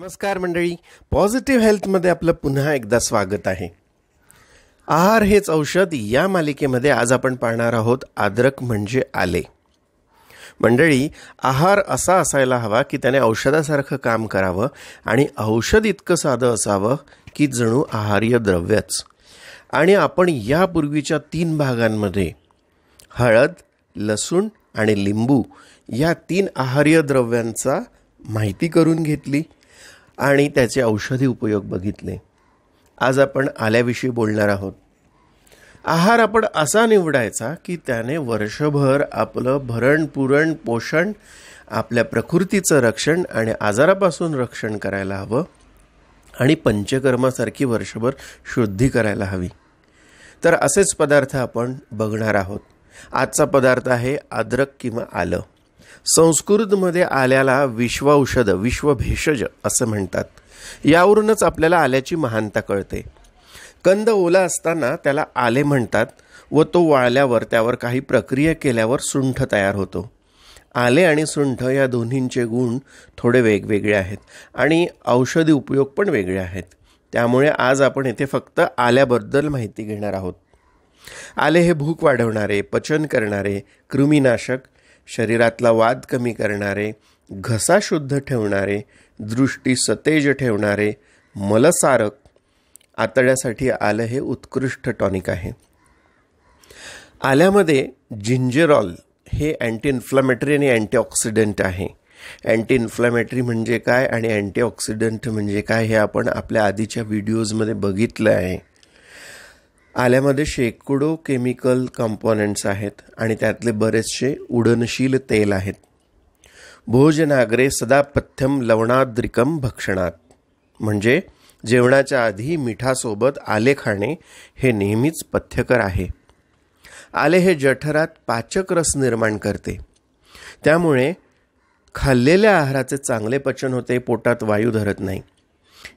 नमस्कार मंडळी पॉझिटिव्ह हेल्थमध्ये आपलं पुन्हा एकदा स्वागत आहे आहार हेच औषध या मालिकेमध्ये आज आपण पाहणार आहोत आद्रक म्हणजे आले मंडळी आहार असा असायला हवा की त्याने औषधासारखं काम करावं आणि औषध इतकं साधं असावं की जणू आहार्य द्रव्यच आणि आपण यापूर्वीच्या तीन भागांमध्ये हळद लसूण आणि लिंबू या तीन आहार्य द्रव्यांचा माहिती करून घेतली आणि त्याचे औषधी उपयोग बघितले आज आपण आल्याविषयी बोलणार आहोत आहार आपण असा निवडायचा की त्याने वर्षभर आपलं भरणपुरण पोषण आपल्या प्रकृतीचं रक्षण आणि आजारापासून रक्षण करायला हवं आणि पंचकर्मासारखी वर्षभर शुद्धी करायला हवी तर असेच पदार्थ आपण बघणार आहोत आजचा पदार्थ आहे अद्रक किंवा आलं संस्कृतमध्ये आल्याला विश्व औषध विश्व असं म्हणतात यावरूनच आपल्याला आल्याची महानता कळते कंद ओला असताना त्याला आले म्हणतात व तो वाळल्यावर त्यावर काही प्रक्रिया केल्यावर सुंठ तयार होतो आले आणि सुंठ या दोन्हींचे गुण थोडे वेगवेगळे आहेत आणि औषधी उपयोग पण वेगळे आहेत त्यामुळे आज आपण येथे फक्त आल्याबद्दल माहिती घेणार आहोत आले हे भूक वाढवणारे पचन करणारे कृमीनाशक शरीरातला वाद कमी करणारे घसा शुद्ध ठेवणारे दृष्टी सतेज ठेवणारे मलसारक आतड्यासाठी आलं हे उत्कृष्ट टॉनिक आहे आल्यामध्ये जिंजेरॉल हे अँटी इन्फ्लॅमेटरी आणि अँटीऑक्सिडंट आहे अँटी इन्फ्लॅमेटरी म्हणजे काय आणि अँटीऑक्सिडंट म्हणजे काय हे आपण आपल्या आधीच्या व्हिडिओजमध्ये बघितलं आहे आल्यामध्ये शेकडो केमिकल कंपोनेंट्स आहेत आणि त्यातले बरेचसे उडनशील तेल आहेत भोजनाग्रे सदा पथ्यम लवणाद्रिकम भक्षणात म्हणजे जेवणाच्या आधी मिठासोबत आले खाणे हे नेहमीच पथ्यकर आहे आले हे जठरात पाचक रस निर्माण करते त्यामुळे खाल्लेल्या आहाराचे चांगले पचन होते पोटात वायू धरत नाही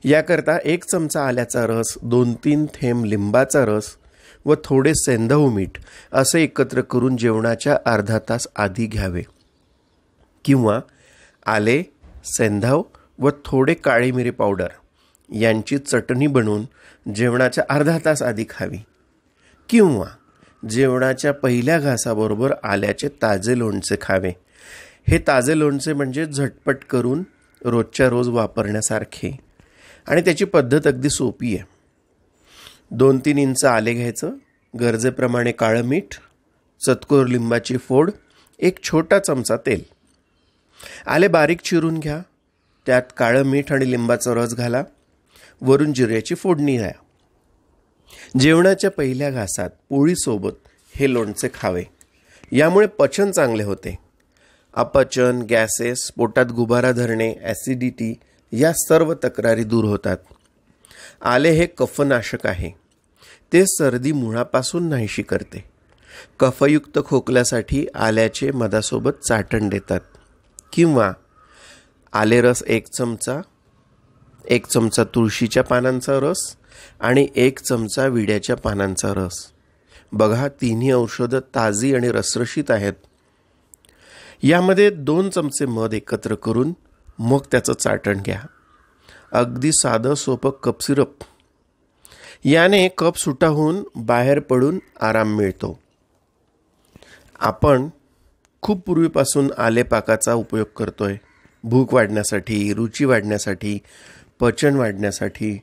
याकरता एक चमचा आल्याचा रस दोन तीन थेंब लिंबाचा रस व थोडे सेंधव मीठ असे एकत्र करून जेवणाच्या अर्धा तास आधी घ्यावे किंवा आले सेंधव व थोडे काळी मिरी पावडर यांची चटणी बनवून जेवणाच्या अर्धा तास आधी खावी किंवा जेवणाच्या पहिल्या घासाबरोबर आल्याचे ताजे लोणचे खावे हे ताजे लोणचे म्हणजे झटपट करून रोजच्या रोज वापरण्यासारखे आणि त्याची पद्धत अगदी सोपी आहे दोन तीन इंच आले घ्यायचं गरजेप्रमाणे काळं मीठ चतकोर लिंबाची फोड एक छोटा चमचा तेल आले बारीक चिरून घ्या त्यात काळं मीठ आणि लिंबाचा रस घाला वरून जिऱ्याची फोडणी घ्या जेवणाच्या पहिल्या घासात पोळीसोबत हे लोणचे खावे यामुळे पचन चांगले होते अपचन गॅसेस पोटात गुबारा धरणे ॲसिडिटी या सर्व तक्रारी दूर होतात आले हे कफनाशक आहे ते सर्दी मुळापासून नाहीशी करते कफयुक्त खोकल्यासाठी आल्याचे मधासोबत चाटण देतात किंवा आले रस एक चमचा एक चमचा तुळशीच्या पानांचा रस आणि एक चमचा विड्याच्या पानांचा रस बघा तिन्ही औषधं ताजी आणि रसरशीत आहेत यामध्ये दोन चमचे मध एकत्र करून मग त्याचं चाटण घ्या अगदी साधं सोपं कप सिरप याने कप सुटाहून बाहेर पडून आराम मिळतो आपण खूप पूर्वीपासून आलेपाकाचा उपयोग करतोय भूक वाढण्यासाठी रुची वाढण्यासाठी पचन वाढण्यासाठी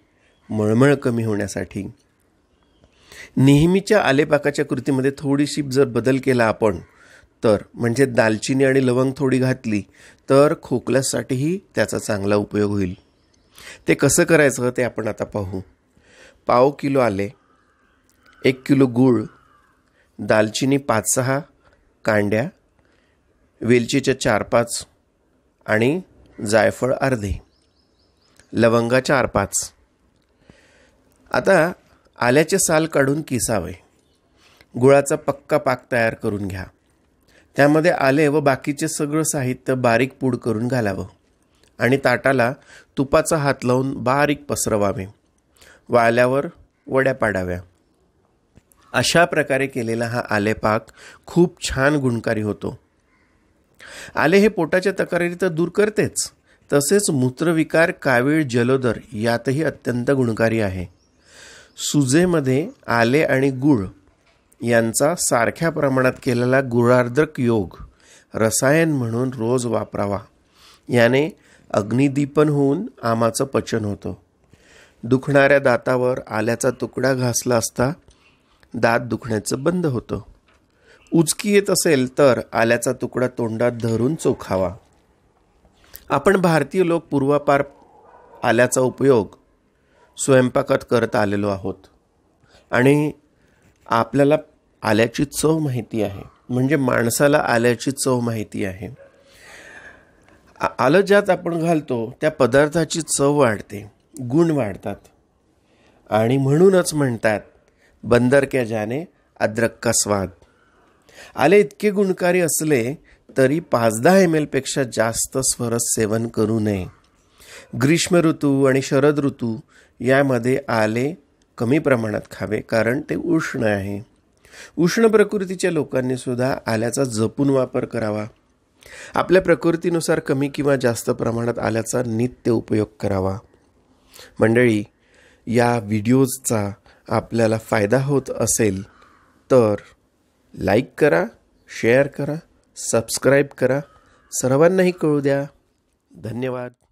मळमळ कमी होण्यासाठी नेहमीच्या आलेपाकाच्या कृतीमध्ये थोडीशी जर बदल केला आपण तर म्हणजे दालचिनी आणि लवंग थोडी घातली तर खोकल्यासाठीही त्याचा चांगला उपयोग होईल ते कसं करायचं ते आपण आता पाहू पाव किलो आले एक किलो गूळ दालचिनी पाच सहा कांड्या वेलचीच्या चार पाच आणि जायफळ अर्धे लवंगा चार पाच आता आल्याचे साल काढून किसावे गुळाचा पक्का पाक तयार करून घ्या त्यामध्ये आले व बाकीचे सगळं साहित्य बारीक पूड करून घालावं आणि ताटाला तुपाचा हात लावून बारीक पसरवावे वाल्यावर वड्या पाडाव्या अशा प्रकारे केलेला हा आलेपाक खूप छान गुणकारी होतो आले हे पोटाच्या तक्रारी तर दूर करतेच तसेच मूत्रविकार कावीळ जलोदर यातही अत्यंत गुणकारी आहे सुजेमध्ये आले आणि गूळ यांचा सारख्या प्रमाणात केलेला गुणार्द्रक योग रसायन म्हणून रोज वापरावा याने अग्निदीपन होऊन आमाचं पचन होतं दुखणाऱ्या दातावर आल्याचा तुकडा घासला असता दात दुखण्याचं बंद होतं उचकी येत असेल तर आल्याचा तुकडा तोंडात धरून चोखावा आपण भारतीय लोक पूर्वापार आल्याचा उपयोग स्वयंपाकात करत आलेलो आहोत आणि आपल्याला आल्याची चव माहिती आहे म्हणजे माणसाला आल्याची चव माहिती आहे आलं ज्यात आपण घालतो त्या पदार्थाची चव वाढते गुण वाढतात आणि म्हणूनच म्हणतात बंदर क्या जाने अद्रक का स्वाद आले इतके गुणकारी असले तरी पाच दहा एम एलपेक्षा जास्त स्वरस सेवन करू नये ग्रीष्म ऋतू आणि शरद ऋतू यामध्ये आले कमी प्रमाणात खावे कारण ते उष्ण आहे उष्ण प्रकृतीच्या लोकांनी सुद्धा आल्याचा जपून वापर करावा आपल्या प्रकृतीनुसार कमी किंवा जास्त प्रमाणात आल्याचा नित्य उपयोग करावा मंडळी या व्हिडिओजचा आपल्याला फायदा होत असेल तर लाईक करा शेअर करा सबस्क्राईब करा सर्वांनाही कळू द्या धन्यवाद